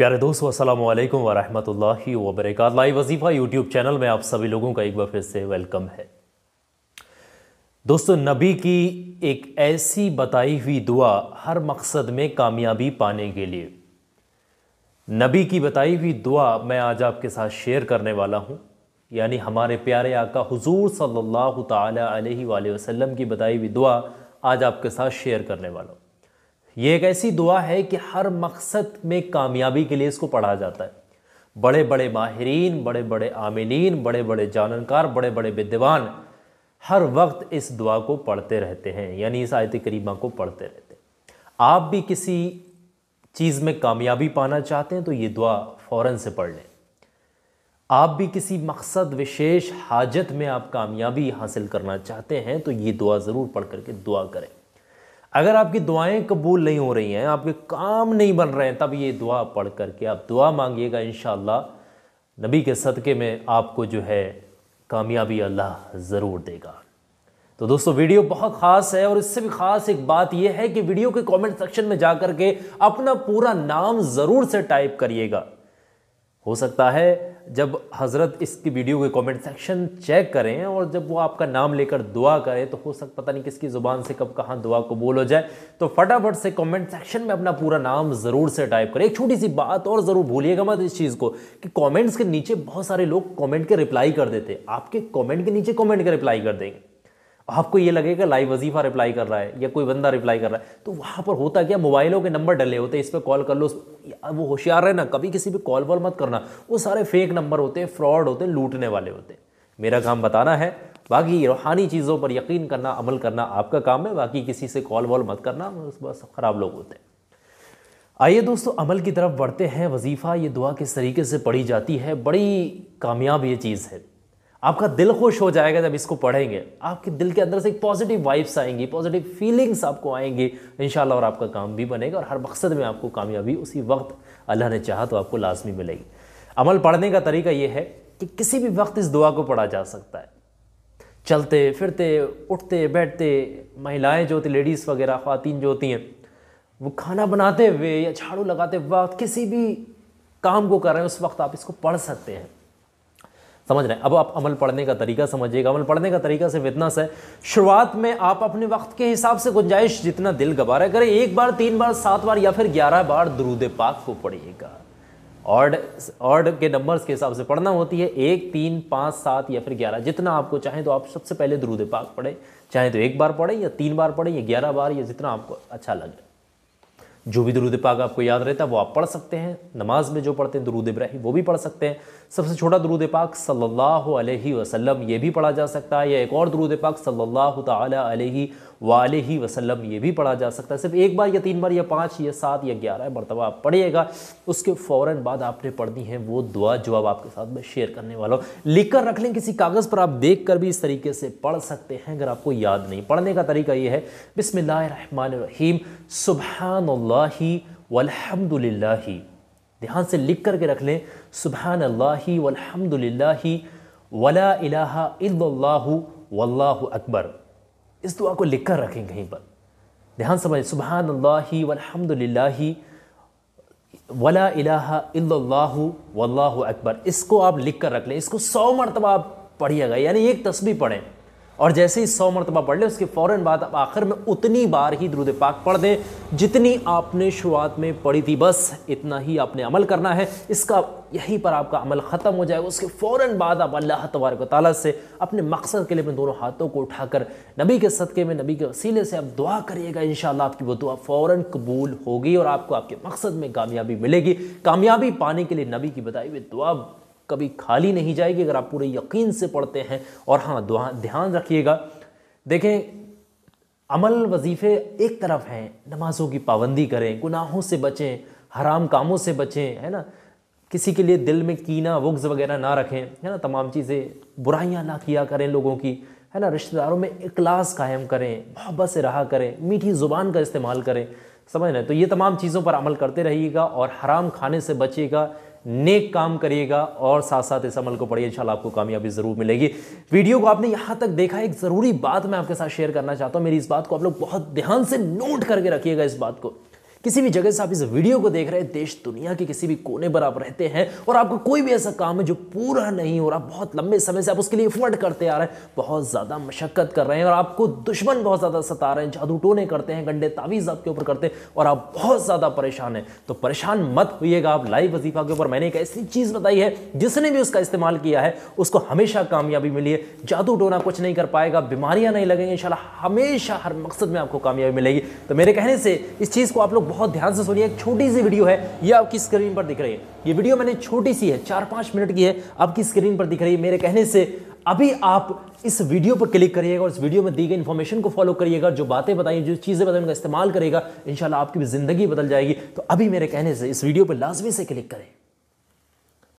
प्यारे दोस्तों अस्सलाम वालेकुम वरहमतुल्लाहि वबरक लाइव वजीफ़ा यूट्यूब चैनल में आप सभी लोगों का एक बार फिर से वेलकम है दोस्तों नबी की एक ऐसी बताई हुई दुआ हर मकसद में कामयाबी पाने के लिए नबी की बताई हुई दुआ मैं आज आपके साथ शेयर करने वाला हूँ यानी हमारे प्यारे आका हुजूर सल्लल्लाहु अलैहि वसल्लम की बताई हुई दुआ आज आपके साथ शेयर करने वाला हूँ ये एक ऐसी दुआ है कि हर मकसद में कामयाबी के लिए इसको पढ़ा जाता है बड़े बड़े माहरीन बड़े बड़े आमिनीन बड़े बड़े जाननकार बड़े बड़े विद्वान हर वक्त इस दुआ को पढ़ते रहते हैं यानी इस आयत करीमा को पढ़ते रहते हैं आप भी किसी चीज़ में कामयाबी पाना चाहते हैं तो ये दुआ फ़ौर से पढ़ लें आप भी किसी मकसद विशेष हाजत में आप कामयाबी हासिल करना चाहते हैं तो ये दुआ ज़रूर पढ़ करके दुआ करें अगर आपकी दुआएं कबूल नहीं हो रही हैं आपके काम नहीं बन रहे हैं तब ये दुआ पढ़ करके आप दुआ मांगिएगा इन नबी के सदक़े में आपको जो है कामयाबी अल्लाह ज़रूर देगा तो दोस्तों वीडियो बहुत ख़ास है और इससे भी ख़ास एक बात यह है कि वीडियो के कमेंट सेक्शन में जा कर के अपना पूरा नाम ज़रूर से टाइप करिएगा हो सकता है जब हज़रत इसकी वीडियो के कमेंट सेक्शन चेक करें और जब वो आपका नाम लेकर दुआ करें तो हो सकता पता नहीं किसकी ज़ुबान से कब कहाँ दुआ को हो जाए तो फटाफट से कमेंट सेक्शन में अपना पूरा नाम ज़रूर से टाइप करें एक छोटी सी बात और ज़रूर भूलिएगा मत इस चीज़ को कि कमेंट्स के नीचे बहुत सारे लोग कमेंट के रिप्लाई कर देते आपके कॉमेंट के नीचे कॉमेंट के रिप्लाई कर देंगे आपको ये लगेगा लाइव वजीफा रिप्लाई कर रहा है या कोई बंदा रिप्लाई कर रहा है तो वहाँ पर होता क्या मोबाइलों के नंबर डले होते हैं इस पर कॉल कर लो वो होशियार है ना कभी किसी भी कॉल वॉल मत करना वो सारे फेक नंबर होते हैं फ्रॉड होते हैं लूटने वाले होते हैं मेरा काम बताना है बाकी रूहानी चीज़ों पर यकीन करना अमल करना आपका काम है बाकी किसी से कॉल वॉल मत करना बस ख़राब लोग होते हैं आइए दोस्तों अमल की तरफ बढ़ते हैं वजीफ़ा ये दुआ किस तरीके से पढ़ी जाती है बड़ी कामयाब ये चीज़ है आपका दिल खुश हो जाएगा जब इसको पढ़ेंगे आपके दिल के अंदर से एक पॉजिटिव वाइब्स आएंगी पॉजिटिव फीलिंग्स आपको आएंगी इन और आपका काम भी बनेगा और हर मकसद में आपको कामयाबी उसी वक्त अल्लाह ने चाहा तो आपको लाजमी मिलेगी अमल पढ़ने का तरीका ये है कि किसी भी वक्त इस दुआ को पढ़ा जा सकता है चलते फिरते उठते बैठते महिलाएं जो होती लेडीज़ वगैरह खातन जो होती हैं वो खाना बनाते हुए या झाड़ू लगाते वक्त किसी भी काम को कर रहे हैं उस वक्त आप इसको पढ़ सकते हैं समझ रहे हैं अब आप अमल पढ़ने का तरीका समझिएगा अमल पढ़ने का तरीका सिर्फ इतना सा शुरुआत में आप अपने वक्त के हिसाब से गुंजाइश जितना दिल गबारा करें एक बार तीन बार सात बार या फिर ग्यारह बार दरूद पाक को पढ़िएगा ऑर्ड ऑर्ड के नंबर्स के हिसाब से पढ़ना होती है एक तीन पाँच सात या फिर ग्यारह जितना आपको चाहें तो आप सबसे पहले दरूद पाक पढ़ें चाहे तो एक बार पढ़ें या तीन बार पढ़ें या ग्यारह बार या जितना आपको अच्छा लगे जो भी दरूद पाक आपको याद रहता है वो आप पढ़ सकते हैं नमाज में जो पढ़ते हैं दरूद इब्राहिम वो भी पढ़ सकते हैं सबसे छोटा दरूद पाक सल्लल्लाहु अलैहि वसल्लम ये भी पढ़ा जा सकता है या एक और दरूद पाक सल्लल्लाहु ताला अलैहि वाल ही वसलम ये भी पढ़ा जा सकता है सिर्फ एक बार या तीन बार या पाँच या सात या ग्यारह मरतबा आप पढ़िएगा उसके फ़ौर बाद आपने पढ़नी है वो दुआ जो अब आपके साथ मैं शेयर करने वाला हूँ लिख कर रख लें किसी कागज़ पर आप देख कर भी इस तरीके से पढ़ सकते हैं अगर आपको याद नहीं पढ़ने का तरीका ये है बिसमीम सुबहानल्ला ध्यान से लिख करके रख लें सुबहान अल्लाही वलहमदुल्ला वला अकबर इस दुआ को लिख कर रखें कहीं पर ध्यान समझ सुबह अल्लाहमदिल्ला वला अकबर इसको आप लिख कर रख लें इसको सौ मरतबा आप पढ़िएगा यानी एक तस्वीर पढ़ें और जैसे ही सौ मरतबा पढ़ लें उसके फ़ौर बाद आप आखिर में उतनी बार ही दरुद पाक पढ़ दें जितनी आपने शुरुआत में पढ़ी थी बस इतना ही आपने अमल करना है इसका यहीं पर आपका अमल ख़त्म हो जाएगा उसके फ़ौर बाद आप अल्लाह तबारक ताली से अपने मकसद के लिए अपने दोनों हाथों को उठाकर नबी के सदक़े में नबी के वसीले से आप दुआ करिएगा इन आपकी वो दुआ फ़ौर कबूल होगी और आपको आपके मकसद में कामयाबी मिलेगी कामयाबी पाने के लिए नबी की बताई हुई दुआ कभी खाली नहीं जाएगी अगर आप पूरे यकीन से पढ़ते हैं और हाँ ध्यान रखिएगा देखें अमल वजीफ़े एक तरफ हैं नमाज़ों की पाबंदी करें गुनाहों से बचें हराम कामों से बचें है ना किसी के लिए दिल में कीना वग्ज़ वगैरह ना रखें है ना तमाम चीज़ें बुराइयाँ ना किया करें लोगों की है ना रिश्तेदारों में इखलास कायम करें मोहब्बत से रहा करें मीठी ज़ुबान का इस्तेमाल करें समझ रहे तो ये तमाम चीज़ों पर अमल करते रहिएगा और हराम खाने से बचिएगा नेक काम करिएगा और साथ साथ इस अमल को पढ़िए इंशाल्लाह आपको कामयाबी ज़रूर मिलेगी वीडियो को आपने यहाँ तक देखा एक ज़रूरी बात मैं आपके साथ शेयर करना चाहता हूँ मेरी इस बात को आप लोग बहुत ध्यान से नोट करके रखिएगा इस बात को किसी भी जगह से आप इस वीडियो को देख रहे हैं देश दुनिया के किसी भी कोने पर आप रहते हैं और आपको कोई भी ऐसा काम है जो पूरा नहीं हो रहा बहुत लंबे समय से आप उसके लिए एफर्ट करते आ रहे हैं बहुत ज़्यादा मशक्क़त कर रहे हैं और आपको दुश्मन बहुत ज़्यादा सता रहे हैं जादू टोने करते हैं गंडे तावीज़ आपके ऊपर करते हैं और आप बहुत ज़्यादा परेशान हैं तो परेशान मत होइएगा आप लाइव वजीफा के ऊपर मैंने एक ऐसी चीज़ बताई है जिसने भी उसका इस्तेमाल किया है उसको हमेशा कामयाबी मिली है जादू टोना कुछ नहीं कर पाएगा बीमारियाँ नहीं लगेंगी इन हमेशा हर मकसद में आपको कामयाबी मिलेगी तो मेरे कहने से इस चीज़ को आप लोग बहुत ध्यान से सुनिए एक छोटी सी वीडियो है ये आपकी स्क्रीन पर दिख रही है ये वीडियो मैंने छोटी सी है चार पाँच मिनट की है आपकी स्क्रीन पर दिख रही है मेरे कहने से अभी आप इस वीडियो पर क्लिक करिएगा और इस वीडियो में दी गई इन्फॉर्मेशन को फॉलो करिएगा जो बातें बताई जो चीज़ें बताई उनका इस्तेमाल करेगा इन आपकी भी ज़िंदगी बदल जाएगी तो अभी मेरे कहने से इस वीडियो पर लाजमी से क्लिक करें